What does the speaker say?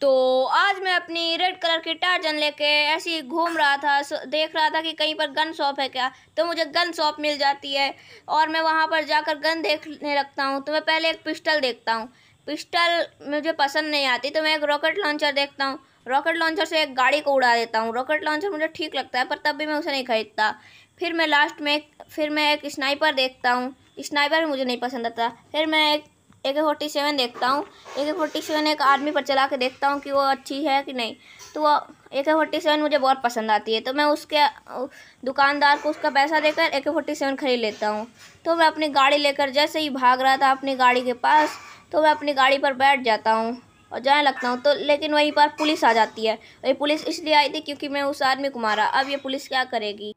तो आज मैं अपनी रेड कलर की टार्जन लेके ऐसे ही घूम रहा था देख रहा था कि कहीं पर गन शॉप है क्या तो मुझे गन शॉप मिल जाती है और मैं वहाँ पर जाकर गन देखने लगता हूँ तो मैं पहले एक पिस्टल देखता हूँ पिस्टल मुझे पसंद नहीं आती तो मैं एक रॉकेट लॉन्चर देखता हूँ रॉकेट लॉन्चर से एक गाड़ी को उड़ा देता हूँ रॉकेट लॉन्चर मुझे ठीक लगता है पर तब भी मैं उसे नहीं खरीदता फिर मैं लास्ट में फिर मैं एक स्नाइपर देखता हूँ स्नाइपर मुझे नहीं पसंद आता फिर मैं एक ए के फोर्टी सेवन देखता हूँ ए के फोर्टी सेवन एक आदमी पर चला के देखता हूँ कि वो अच्छी है कि नहीं तो वो ए के फोर्टी सेवन मुझे बहुत पसंद आती है तो मैं उसके दुकानदार को उसका पैसा देकर ए के फोर्टी सेवन ख़रीद लेता हूँ तो मैं अपनी गाड़ी लेकर जैसे ही भाग रहा था अपनी गाड़ी के पास तो मैं अपनी गाड़ी पर बैठ जाता हूँ और जाने लगता हूँ तो लेकिन वहीं पर पुलिस आ जाती है वही पुलिस इसलिए आई थी क्योंकि मैं उस आदमी को मारा अब ये पुलिस क्या करेगी